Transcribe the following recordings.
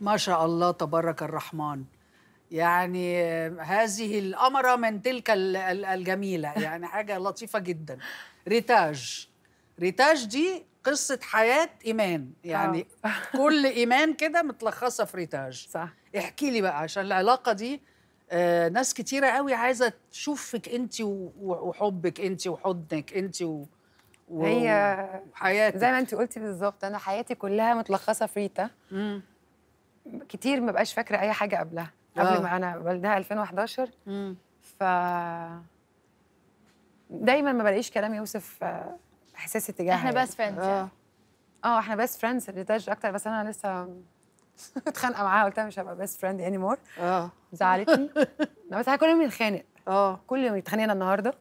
ما شاء الله تبارك الرحمن يعني هذه الأمرة من تلك الجميلة يعني حاجة لطيفة جدا ريتاج ريتاج دي قصة حياة إيمان يعني آه. كل إيمان كده متلخصة في ريتاج صح احكي لي بقى عشان العلاقة دي آه، ناس كتيرة قوي عايزة تشوفك أنت وحبك أنت وحضنك أنت و... هي حياتي زي ما أنت قلتي بالظبط أنا حياتي كلها متلخصة في ريتا مم. كتير ما بقاش فاكره اي حاجه قبلها قبل آه. ما انا والدها 2011 امم ف دايما ما بلاقيش كلام يوصف آه، احساسي تجاهها احنا بس يعني. فريندز اه يعني. اه احنا بس فريندز ريتاج اكتر بس انا لسه متخانقه معاها قلت مش هبقى بس فريند اني مور اه زعلتني بس احنا كل يوم بنتخانق اه كل يوم اتخانقنا النهارده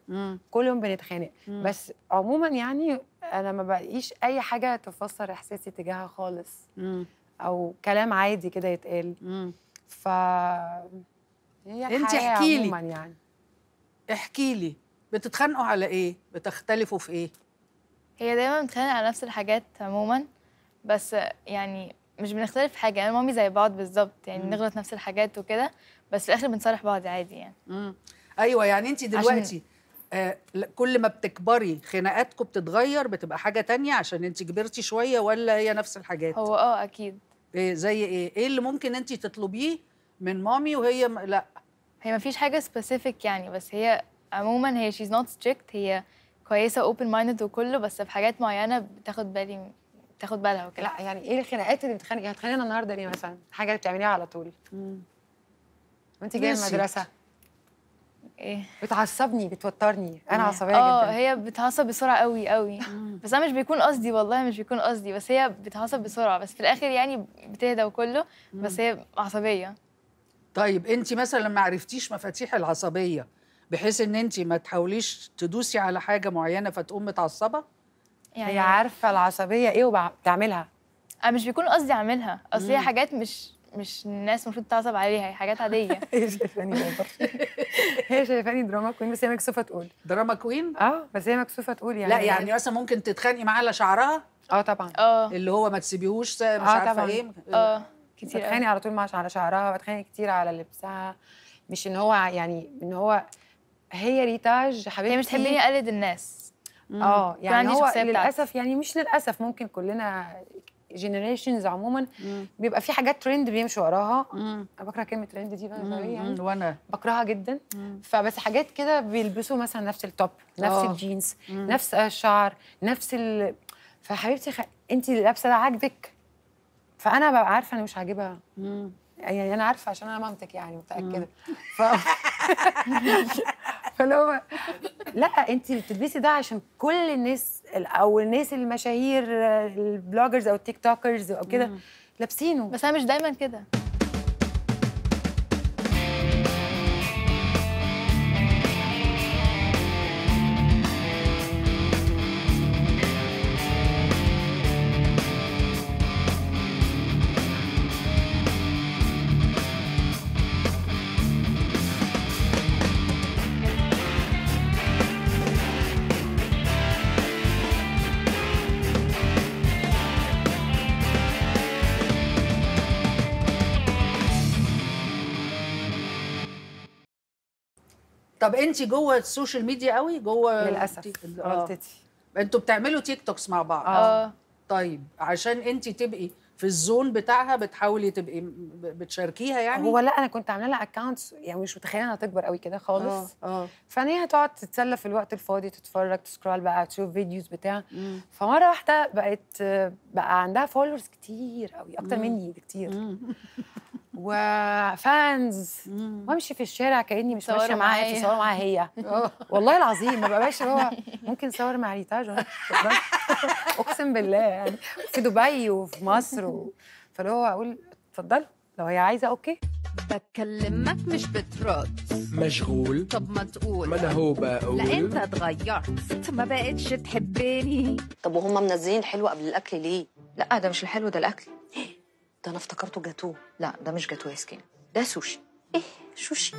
كل يوم بنتخانق بس عموما يعني انا ما بلاقيش اي حاجه تفسر احساسي تجاهها خالص مم. او كلام عادي كده يتقال مم. ف هي انت احكي لي يعني احكي لي بتتخانقوا على ايه بتختلفوا في ايه هي دايما بنتخانق على نفس الحاجات عموما بس يعني مش بنختلف في حاجه انا يعني مامي زي بعض بالظبط يعني مم. بنغلط نفس الحاجات وكده بس في الاخر بنصالح بعض عادي يعني امم ايوه يعني انت دلوقتي عشان آه، كل ما بتكبري خناقاتكم بتتغير بتبقى حاجه تانية عشان انت كبرتي شويه ولا هي نفس الحاجات هو اه اكيد إيه زي ايه ايه اللي ممكن انت تطلبيه من مامي وهي م... لا هي ما فيش حاجه سبيسيفيك يعني بس هي عموما هي شيز نوت ستريكت هي كويسه اوبن مايند وكله بس في حاجات معينه بتاخد بالي تاخد بالها وكده لا يعني ايه الخناقات اللي بتخانق هتخانقنا النهارده ليه مثلا حاجه بتعمليها على طول امم وانت جايه المدرسه ايه بتعصبني بتوترني انا عصبيه آه، جدا اه هي بتعصب بسرعه قوي قوي بس انا مش بيكون قصدي والله مش بيكون قصدي بس هي بتعصب بسرعه بس في الاخر يعني بتهدى وكله بس هي عصبيه طيب انت مثلا ما عرفتيش مفاتيح العصبيه بحيث ان انت ما تحاوليش تدوسي على حاجه معينه فتقوم متعصبه يعني هي عارفه العصبيه ايه وبتعملها انا مش بيكون قصدي اعملها اصل هي حاجات مش مش الناس المفروض تعصب عليها هي حاجات عاديه هي شايفاني هي شايفاني دراما كوين بس هي مكسوفه تقول دراما كوين اه بس هي مكسوفه تقول يعني لا يعني مثلا ممكن تتخانقي معاها على شعرها اه طبعا اه اللي هو ما تسيبيهوش مش آه عارفه طبعاً. ايه اه كتير بتخانق على طول مع على شعرها بتخانق كتير على لبسها مش ان هو يعني ان هو هي ريتاج حبيبتي هي مش تحبيني اقلد الناس اه يعني هو للاسف يعني مش للاسف ممكن كلنا جنريشنز عموما بيبقى في حاجات ترند بيمشوا وراها انا بكره كلمه ترند دي بقى يعني وانا بكرهها جدا فبس حاجات كده بيلبسوا مثلا نفس التوب نفس آه. الجينز نفس الشعر نفس ال... فحبيبتي خ... انت لابسه ده عاجبك فانا ببقى عارفه انا مش عاجبها يعني انا عارفه عشان انا مامتك يعني متاكده ف... فلو لا انت بتلبسي ده عشان كل الناس او الناس المشاهير آه، البلوجرز او التيك توكرز او كده لابسينه بس انا مش دايما كده طب انت جوه السوشيال ميديا قوي جوه للاسف غلطتي آه. انتوا بتعملوا تيك توكس مع بعض اه, آه. طيب عشان انت تبقي في الزون بتاعها بتحاولي تبقي بتشاركيها يعني هو لا انا كنت عامله لها اكونتس يعني مش متخيله انها تكبر قوي كده خالص اه اه فانا هي هتقعد تتسلى في الوقت الفاضي تتفرج تسكرول بقى تشوف فيديوز بتاع مم. فمره واحده بقت بقى عندها فولورز كتير قوي اكتر مني بكتير وفانز وامشي في الشارع كاني مش ماشيه معاها في صوروا معاها هي والله العظيم ما بقاش هو ممكن صور مع ريتاج اقسم بالله يعني في دبي وفي مصر فاللي هو اقول اتفضل لو هي عايزه اوكي بكلمك مش بترد مشغول طب ما تقول ما انا هو بقول لا انت اتغيرت ما بقتش تحبني طب وهم منزلين الحلو قبل الاكل ليه لا ده مش الحلو ده الاكل ده انا افتكرته جاتوه لا ده مش جاتوه يا سكين ده سوشي ايه شوشي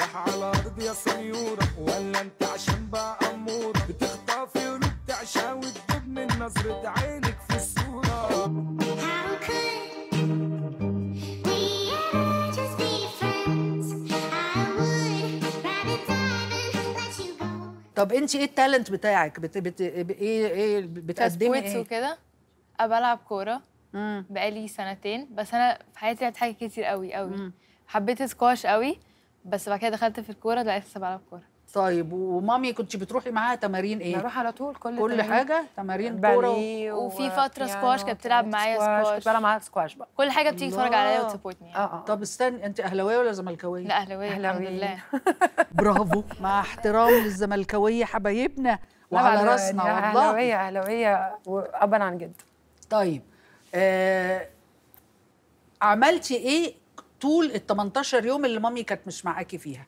راح على ارض يا سنيوره ولا انت عشان بقى اموره بتخطفي قلوب تعشى وتجيب من نظره عينك في الصوره طب انت ايه التالنت بتاعك بت... بت... ايه ايه بتقدمي ايه؟ وكده بلعب كوره بقالي سنتين بس انا في حياتي لعبت حاجات كتير قوي قوي مم. حبيت سكواش قوي بس بعد كده دخلت في الكوره دلوقتي لسه بلعب كوره طيب ومامي كنت بتروحي معاها تمارين ايه؟ بروح على طول كل كل تمارين. حاجه تمارين كوره و... وفي فتره يعني سكواش كانت بتلعب معايا سكواش, كنت بلعب معاها سكواش بقى كل حاجه بتيجي تتفرج عليا وتسبوتني يعني. آه آه. طب استني انت اهلاويه ولا زملكاويه؟ لا اهلاويه الحمد لله برافو مع احترام للزملكاويه حبايبنا وعلى راسنا والله اهلاويه اهلاويه ابا عن جد طيب آه عملتي ايه طول ال 18 يوم اللي مامي كانت مش معاكي فيها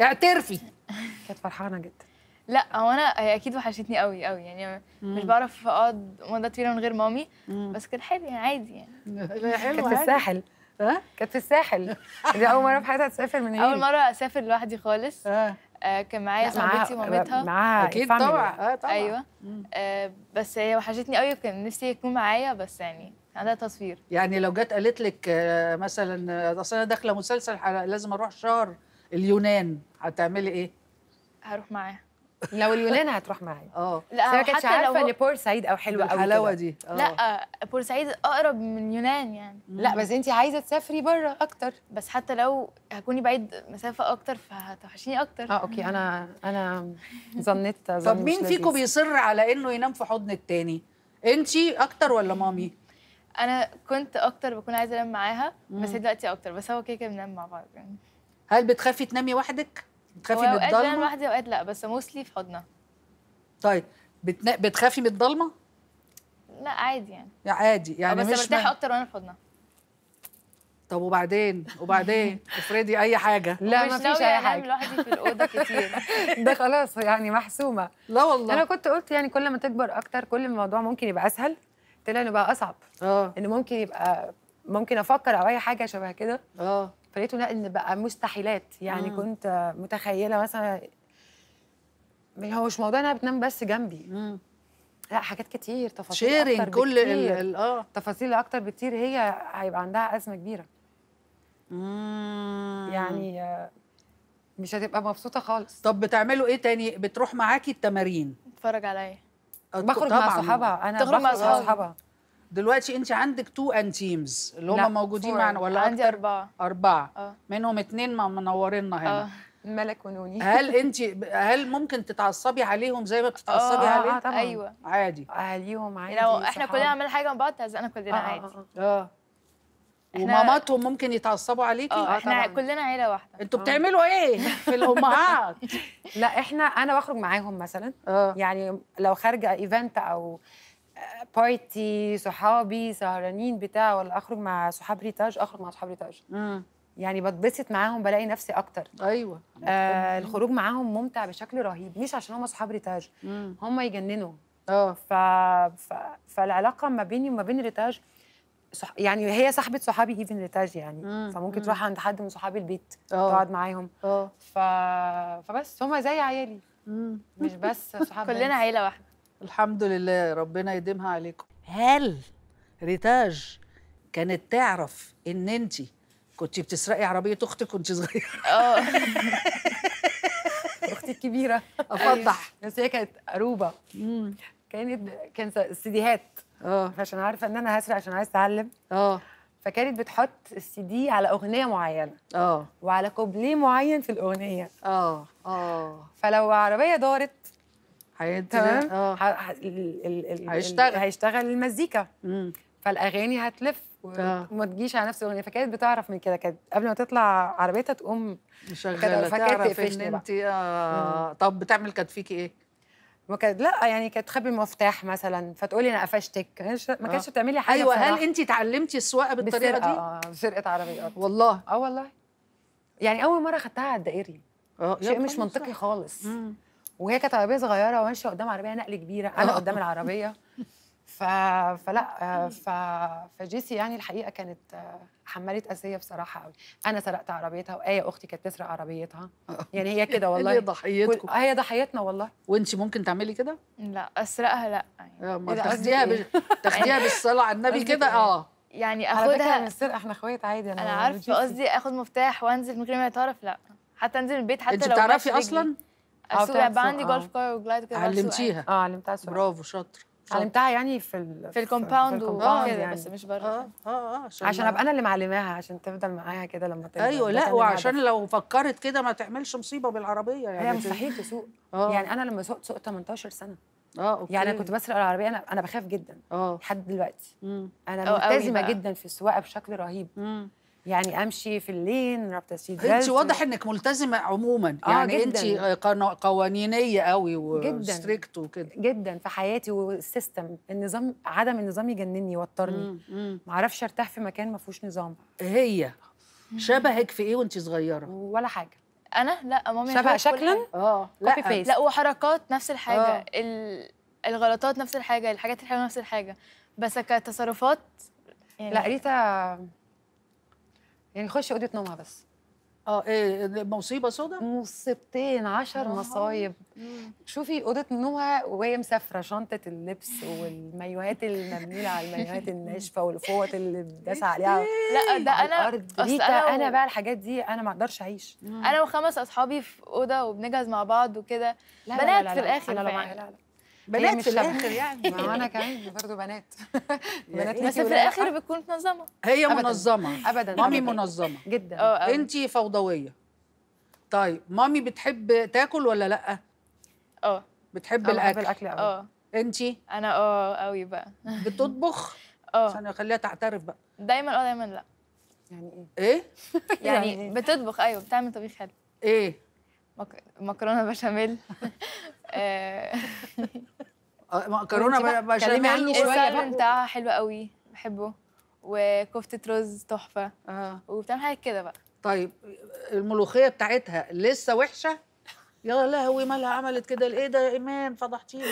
اعترفي كانت فرحانه جدا لا هو انا هي اكيد وحشتني قوي قوي يعني مم. مش بعرف اقعد مده طويله من غير مامي مم. بس كان حلو يعني عادي يعني كانت في الساحل ها كانت في الساحل دي اول مره في حياتها تسافر من اول مره اسافر لوحدي خالص آه. آه، كان معايا صاحبتي ومامتها معاها اكيد طبعا اه طبعا ايوه آه بس هي وحشتني قوي وكان نفسي يكون معايا بس يعني عندها تصوير يعني لو جت قالت لك آه، مثلا آه، اصل انا داخله مسلسل لازم اروح شهر اليونان هتعملي ايه؟ هروح معاها لو اليونان هتروح معايا اه لا ما كانتش عارفه ان بور سعيد او حلوه قوي الحلاوه دي أوه. لا آه، بور سعيد اقرب من يونان يعني لا بس انت عايزه تسافري بره اكتر بس حتى لو هكوني بعيد مسافه اكتر فهتوحشيني اكتر اه اوكي انا انا ظنيت طب مين فيكم بيصر على انه ينام في حضن التاني انت اكتر ولا مامي انا كنت اكتر بكون عايزه انام معاها بس دلوقتي اكتر بس هو كده كده بننام مع بعض يعني هل بتخافي تنامي وحدك بتخافي من الضلمه؟ اوقات بنام لوحدي اوقات لا بس موسلي في حضنها طيب بتنا... بتخافي من الضلمه؟ لا عادي يعني عادي يعني بس مش برتاح اكتر وانا في حضنها طب وبعدين وبعدين افرضي اي حاجه لا ما فيش اي حاجه لوحدي في الاوضه كتير ده خلاص يعني محسومه لا والله انا كنت قلت يعني كل ما تكبر اكتر كل ما الموضوع ممكن يبقى اسهل طلع انه بقى اصعب اه انه ممكن يبقى ممكن افكر او اي حاجه شبه كده اه فلقيته لا ان بقى مستحيلات يعني مم. كنت متخيله مثلا هو مش موضوع انها بتنام بس جنبي مم. لا حاجات كتير تفاصيل شيرنج أكتر كل ال اه تفاصيل اكتر بكتير هي هيبقى عندها ازمه كبيره مم. يعني مش هتبقى مبسوطه خالص طب بتعملوا ايه تاني بتروح معاكي التمارين بتتفرج عليا بخرج مع صحابها انا بخرج مع صحابها دلوقتي انت عندك تو تيمز اللي هم موجودين معانا ولا عندي أكتر؟ اربعه اربعه أه. منهم اتنين منورينا هنا أه. ملك ونوني هل انت هل ممكن تتعصبي عليهم زي ما بتتعصبي اه طبعا آه، آه، ايوه عادي عليهم عادي لو احنا كلنا عملنا حاجه مع بعض هزقنا كلنا آه، عادي اه وماماتهم ممكن يتعصبوا عليكي اه احنا كلنا عيله واحده انتوا بتعملوا ايه في الامهات لا احنا انا بخرج معاهم مثلا أوه. يعني لو خارجه ايفنت او بارتي صحابي سهرانين بتاع ولا اخرج مع صحاب ريتاج اخرج مع صحاب ريتاج امم يعني بتبسط معاهم بلاقي نفسي اكتر ايوه آه الخروج معاهم ممتع بشكل رهيب مش عشان هم صحاب ريتاج هم يجننوا اه ف... ف... فالعلاقه ما بيني وما بين ريتاج صح... يعني هي صاحبه صحابي ايفن ريتاج يعني مم. فممكن مم. تروح عند حد من صحابي البيت أوه. تقعد معاهم اه ف... فبس هم زي عيالي مم. مش بس صحاب كلنا عيله واحده الحمد لله ربنا يديمها عليكم هل ريتاج كانت تعرف ان انت كنت بتسرقي عربيه اختك وانت صغيره اه اختي الكبيره افضح أيوة. بس هي كانت قروبه كانت كان السيديهات اه عشان عارفه ان انا هسرق عشان عايز اتعلم اه فكانت بتحط السي دي على اغنيه معينه اه وعلى كوبليه معين في الاغنيه اه اه فلو عربيه دارت هيدي اه هيشتغل هيشتغل المزيكا فالاغاني هتلف اه. وما تجيش على نفس الاغنيه فكانت بتعرف من كده كانت قبل ما تطلع عربيتها تقوم شغاله تعرف ان انت آه. طب بتعمل كانت فيكي ايه؟ ما كانت لا يعني كانت تخبي المفتاح مثلا فتقولي انا قفشتك ما كانتش آه. بتعملي حاجه ايوه هل انت اتعلمتي السواقه بالطريقه دي؟ اه سرقه عربيات والله اه والله يعني اول مره خدتها على الدائري اه شيء مش منطقي خالص مم. وهي كانت عربيه صغيره وماشيه قدام عربيه نقل كبيره انا آه. قدام العربيه ف... فلا ف... فجيسي يعني الحقيقه كانت آه، حملت اذيه بصراحه قوي انا سرقت عربيتها وايا اختي كانت تسرق عربيتها آه. يعني هي كده والله هي ضحيتكم هي ضحيتنا والله وانت ممكن تعملي كده لا اسرقها لا يعني تاخديها ب... تاخديها بالصلاه على النبي كده اه يعني اخدها من السرقه احنا اخوات عادي انا, أنا عارفه قصدي اخد مفتاح وانزل من غير ما يتعرف لا حتى انزل من البيت حتى انت لو بتعرفي اصلا اسوق ابقى يعني عندي جولف كار وجلايد كده علمتيها اه علمتها سواقه برافو شاطر علمتها يعني في ال في الكومباوند وكده يعني. بس مش بره اه اه, آه عشان, عشان ابقى انا اللي معلماها عشان تفضل معاها كده لما تكبر ايوه لا وعشان لو فكرت كده ما تعملش مصيبه بالعربيه يعني هي مستحيل تسوق آه. يعني انا لما سوقت سوقت 18 سنه اه اوكي يعني انا كنت بسرق العربيه انا انا بخاف جدا اه لحد دلوقتي مم. انا ملتزمه جدا في السواقه بشكل رهيب مم. يعني امشي في اللين رابطه سيدي انت واضح انك ملتزمه عموما آه يعني جداً. انت قوانينيه قوي وستريكت وكده جدا في حياتي والسيستم النظام عدم النظام يجنني يوترني ما اعرفش ارتاح في مكان ما فيهوش نظام هي شبهك في ايه وانت صغيره ولا حاجه انا لا مامي شبه شكلا اه لا لا وحركات نفس الحاجه آه. الغلطات نفس الحاجه الحاجات الحلوه نفس الحاجه بس كتصرفات يعني لا ريتا يعني خش اوضه نومها بس اه ايه, إيه، مصيبه سودا مصيبتين عشر آه. مصايب شوفي اوضه نومها وهي مسافره شنطه اللبس والمايوهات المبنيه على المايوهات الناشفه والفوط اللي داسه عليها لا ده انا اصل انا, و... أنا بقى الحاجات دي انا ما اقدرش اعيش انا وخمس اصحابي في اوضه وبنجهز مع بعض وكده بنات في الاخر لا لا لا, لا, لا. بنات في الاخر يعني ما انا كمان برضه بنات بنات يعني بس في الاخر بتكون منظمه هي منظمه ابدا مامي منظمه جدا آه، انت فوضويه طيب مامي بتحب تاكل ولا لا اه بتحب آه، الاكل الاكل اه انت انا اه قوي بقى بتطبخ اه عشان اخليها تعترف بقى دايما اه دايما لا يعني ايه؟ ايه؟ يعني, يعني إيه؟ بتطبخ ايوه بتعمل طبيخ حلو ايه؟ مكرونه بشاميل آه. مكرونه بشاميل كلمي عني شويه بقى بتاعها حلو قوي بحبه وكفته رز تحفه اه وبتعمل حاجات كده بقى طيب الملوخيه بتاعتها لسه وحشه يا لهوي مالها عملت كده ايه ده ايمان فضحتيني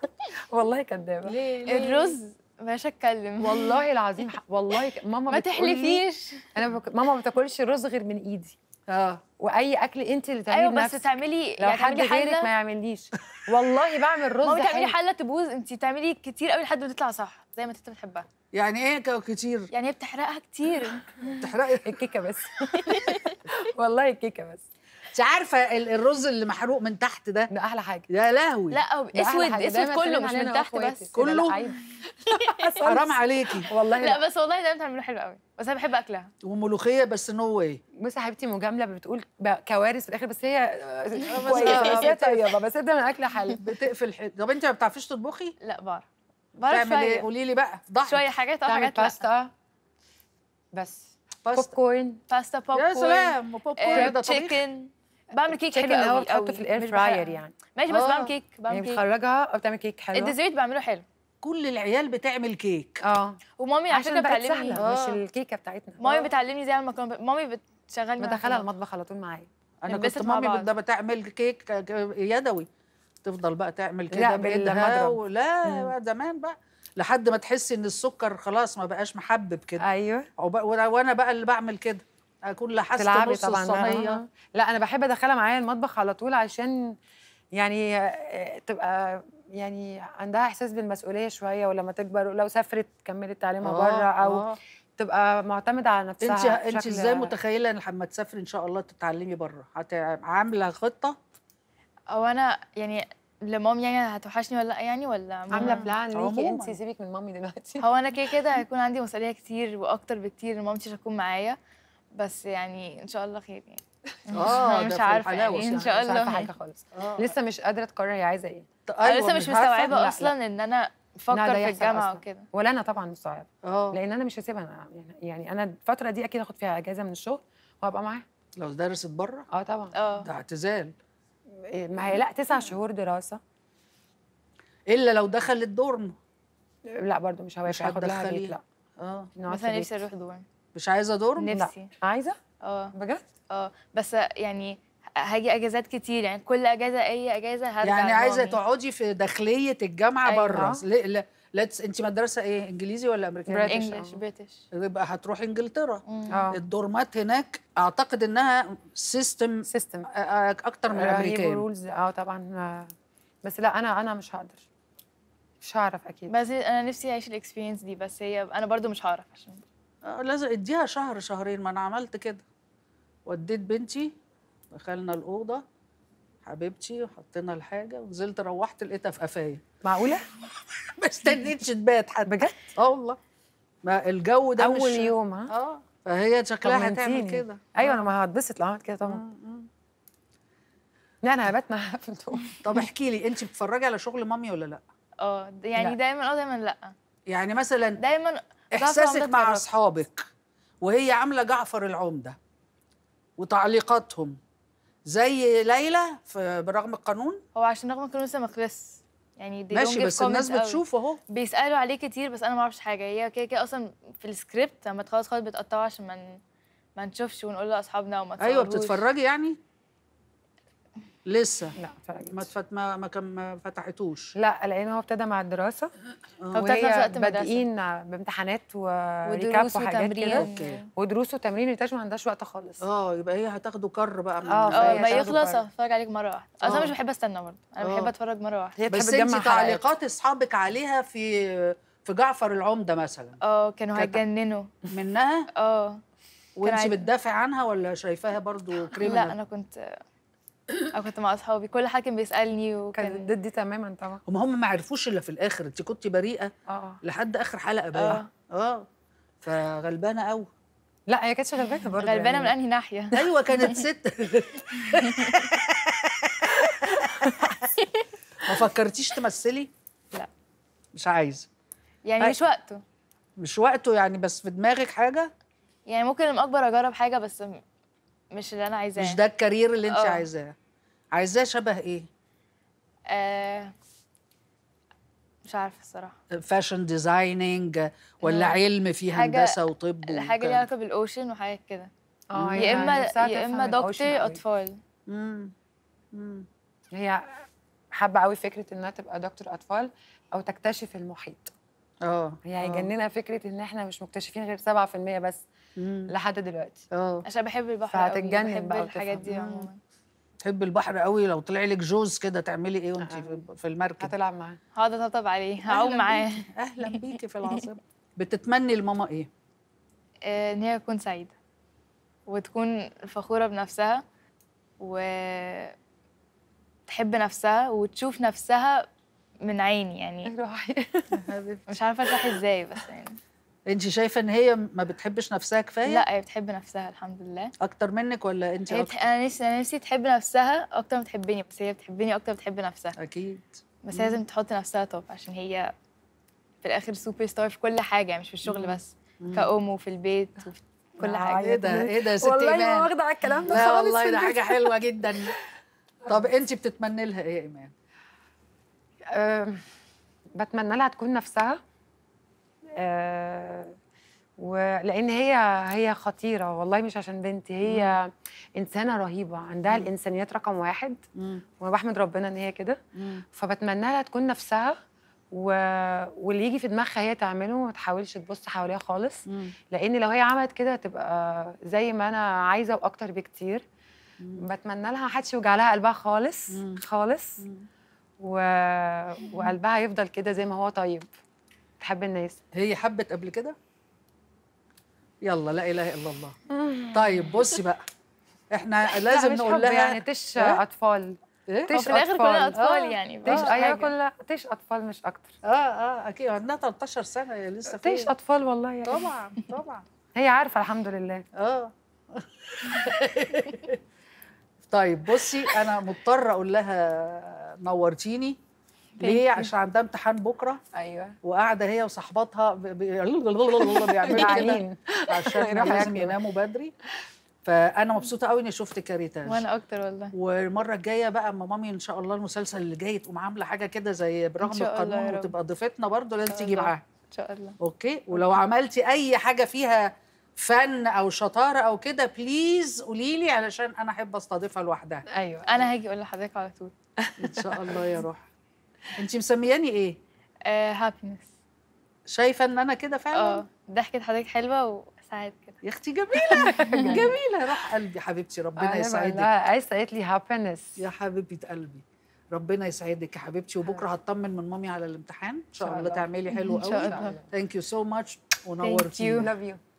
والله كدابه ليه, ليه؟ الرز مش اتكلم والله العظيم والله ماما ما تحلفيش انا بك... ماما ما بتاكلش الرز غير من ايدي آه. واي اكل انت اللي تعملي ايوه بس تعملي لو يعني حد غيرك ما يعمليش والله بعمل رز ما بتعملي حله تبوظ انت تعملي كتير قوي لحد ما تطلع صح زي ما انت بتحبها يعني ايه كتير يعني هي بتحرقها كتير بتحرقي الكيكه بس والله الكيكه بس انت عارفه الرز اللي محروق من تحت ده ده احلى حاجه يا لهوي لا اسود اسود كله مش من تحت بس كله حرام عليكي والله لا بس والله دايما بتعمله حلو قوي بس انا بحب اكلها وملوخيه بس نو واي بصي حبيبتي مجامله بتقول كوارث في الاخر بس هي كويسه هي طيبه بس ده من اكل حلو بتقفل حد طب انت ما بتعرفيش تطبخي؟ لا بعرف بعرف شويه قولي لي بقى ضحك شويه حاجات اه حاجات باستا بس بوب كورن باستا بوب كورن يا سلام بوب كورن ده تشيكن بعمل كيك حلو قوي قوي في الاير فراير يعني ماشي بس آه. بعمل كيك بعمل كيك يعني بتخرجها بتعمل كيك حلو الديزرت بعمله حلو كل العيال بتعمل كيك اه ومامي على فكره بتعلمني سهلة. مش آه. الكيكه بتاعتنا مامي آه. بتعلمني زي المكرونه مامي بتشغلني مدخلها المطبخ على طول معايا انا كنت مامي بتعمل كيك يدوي تفضل بقى تعمل كده بايدها ولا زمان بقى لحد ما تحسي ان السكر خلاص ما بقاش محبب كده ايوه وانا بقى اللي بعمل كده اكون لحست نص طبعاً الصينيه لا انا بحب ادخلها معايا المطبخ على طول عشان يعني آه، تبقى يعني عندها احساس بالمسؤوليه شويه ولما تكبر ولو سافرت كملت تعليمها آه، بره او آه. تبقى معتمده على نفسها انت انت ازاي متخيله ان لما تسافري ان شاء الله تتعلمي بره عامله خطه او انا يعني لمام يعني هتوحشني ولا لا يعني ولا عامله بلان ليكي انت سيبك من مامي دلوقتي هو انا كده كده هيكون عندي مسؤوليه كتير واكتر بكتير مامتي مش هتكون معايا بس يعني ان شاء الله خير يعني اه مش عارفه يعني ان شاء الله مش عارفه حاجه خالص آه. لسه مش قادره تقرر هي عايزه ايه طيب، انا لسه مش مستوعبه اصلا ان انا افكر في الجامعه وكده ولا انا طبعا مستوعبه آه. لان انا مش هسيبها يعني،, يعني انا الفتره دي اكيد هاخد فيها اجازه من الشغل وهبقى معاها لو درست بره اه طبعا آه. ده اعتزال ما هي لا تسع شهور دراسه الا لو دخلت الدورم لا برضو مش هوافق هاخد لها بيت لا اه مثلا نفسي اروح دورم مش عايزه دورم نفسي لا. عايزه اه بجد اه بس يعني هاجي اجازات كتير يعني كل اجازه اي اجازه هرجع يعني عايزه تقعدي في داخليه الجامعه أيوة. بره ليتس انت مدرسه ايه انجليزي ولا امريكاني بريتش بريتش اه. يبقى هتروح انجلترا اه. الدورمات هناك اعتقد انها سيستم سيستم آه، اكتر من الامريكان رولز اه طبعا بس لا انا انا مش هقدر مش هعرف اكيد بس انا نفسي اعيش الاكسبيرينس دي بس هي انا برضو مش هعرف عشان لازم اديها شهر شهرين ما انا عملت كده وديت بنتي دخلنا الاوضه حبيبتي وحطينا الحاجه ونزلت روحت لقيتها في قفايا معقوله ما استنيتش تبات حد بجد اه والله ما الجو ده اول مش... يوم ها اه فهي شكلها هتعمل كده ايوه اه. انا ما هتبسط لو عملت كده طبعا لا اه، اه. يعني انا هبات معاها في الدور طب احكي لي انت بتتفرجي على شغل مامي ولا لا اه يعني دايما اه دايما لا يعني مثلا دايما احساسك مع اصحابك وهي عامله جعفر العمده وتعليقاتهم زي ليلى برغم القانون هو عشان رغم القانون لسه ما يعني دي ماشي بس الناس بتشوف اهو بيسالوا عليه كتير بس انا ما اعرفش حاجه هي كده كده اصلا في السكريبت لما تخلص خالص بتقطعه عشان ما من... ما نشوفش ونقول لاصحابنا وما تصوروش. ايوه بتتفرجي يعني لسه لا ما فت ما ما كان ما فتحتوش لا لان هو ابتدى مع الدراسه آه. هو بادئين بامتحانات وريكاب وحاجات كده ودروس وتمرين ريتاج ما عندهاش وقت خالص اه يبقى هي هتاخده كر بقى من اه ما اه، يخلص اتفرج عليك مره واحده انا آه. مش بحب استنى برضه انا بحب اتفرج مره واحده هي بتحب تجمع تعليقات اصحابك عليها في في جعفر العمده مثلا اه كانوا هيتجننوا منها اه وانت بتدافع عنها ولا شايفاها برضو كريمة؟ لا انا كنت انا كنت مع اصحابي كل حد كان بيسالني وكان كان ضدي تماما طبعا هم هم ما عرفوش الا في الاخر انت كنت بريئه اه لحد اخر حلقه بقى اه, آه. فغلبانه قوي لا هي كانتش غلبانه برضه غلبانه يعني. من انهي ناحيه ايوه كانت ست ما فكرتيش تمثلي لا مش عايزه يعني مش وقته مش وقته يعني بس في دماغك حاجه يعني ممكن لما اكبر اجرب حاجه بس مش اللي انا عايزاه مش ده الكارير اللي انت آه. عايزاه عايزاه شبه ايه آه مش عارفه الصراحه فاشن ديزايننج ولا علم في هندسه وطب الحاجه ليها علاقه بالاوشن وحاجات كده اه يا اما يا اما دكتور اطفال امم هي حابه قوي فكره انها تبقى دكتور اطفال او تكتشف المحيط اه هي آه. هيجننها فكره ان احنا مش مكتشفين غير 7% بس لحد دلوقتي اه عشان بحب البحر فهتتجنن بحب الحاجات دي عموما تحب البحر قوي لو طلع لك جوز كده تعملي ايه وانت في المركب هتلعب معاه هقعد اطبطب عليه هعوم معاه اهلا بيكي في العاصمه بتتمني لماما ايه آه، ان هي تكون سعيده وتكون فخوره بنفسها و تحب نفسها وتشوف نفسها من عيني يعني روحي مش عارفه اشرح ازاي بس يعني انت شايفه ان هي ما بتحبش نفسها كفايه لا هي بتحب نفسها الحمد لله اكتر منك ولا انت أكتر؟ انا نفسي انا نفسي تحب نفسها اكتر ما تحبني بس هي بتحبني اكتر بتحب نفسها اكيد بس مم. لازم تحط نفسها توب عشان هي في الاخر سوبر ستار في كل حاجه يعني مش في الشغل مم. بس كأم وفي البيت وفي كل حاجه ايه ده ايه ده يا ستي والله ما واخده على الكلام ده خالص والله ده حاجه حلوه جدا طب انت بتتمنى لها ايه يا ايمان؟ أه بتمنى لها تكون نفسها آه، ولان هي هي خطيره والله مش عشان بنتي هي مم. انسانه رهيبه عندها مم. الانسانيات رقم واحد وانا بحمد ربنا ان هي كده فبتمنى لها تكون نفسها و... واللي يجي في دماغها هي تعمله ما تحاولش تبص حواليها خالص مم. لان لو هي عملت كده هتبقى زي ما انا عايزه واكتر بكتير مم. بتمنى لها حدش يوجع لها قلبها خالص مم. خالص مم. و... وقلبها يفضل كده زي ما هو طيب تحب الناس هي حبت قبل كده يلا لا اله الا الله طيب بصي بقى احنا لازم نقول لها يعني تش إيه؟ اطفال إيه؟ تش في الاخر كلها آه، اطفال يعني تش اي أيوة، كلها تش اطفال مش اكتر اه اه اكيد عندها 13 سنه لسه فيه. تش اطفال والله يعني. طبعا طبعا هي عارفه الحمد لله اه طيب بصي انا مضطره اقول لها نورتيني ليه عشان عندها امتحان بكره ايوه وقاعده هي وصاحباتها بيعملوا يعني عشان لازم يناموا بدري فانا مبسوطه قوي اني شفت كاريتاج وانا اكتر والله والمره الجايه بقى اما مامي ان شاء الله المسلسل اللي جاي تقوم عامله حاجه كده زي برغم القانون وتبقى ضيفتنا برضه لازم تيجي معاها ان شاء الله اوكي ولو عملتي اي حاجه فيها فن او شطاره او كده بليز قولي لي علشان انا احب استضيفها لوحدها ايوه انا هاجي اقول لحضرتك على طول ان شاء الله يا روحي انت مسمياني ايه؟ هابينس آه، شايفه ان انا كده فعلا؟ اه ضحكه حضرتك حلوه وسعيد كده يا اختي جميله جميله راح قلبي حبيبتي ربنا آه، يسعدك عايز قالت لي هابينس يا حبيبه قلبي ربنا يسعدك يا حبيبتي وبكره آه. هطمن من مامي على الامتحان ان شاء الله تعملي حلو قوي ان شاء الله ثانك يو سو ماتش ونورتي ثانك يو لاف يو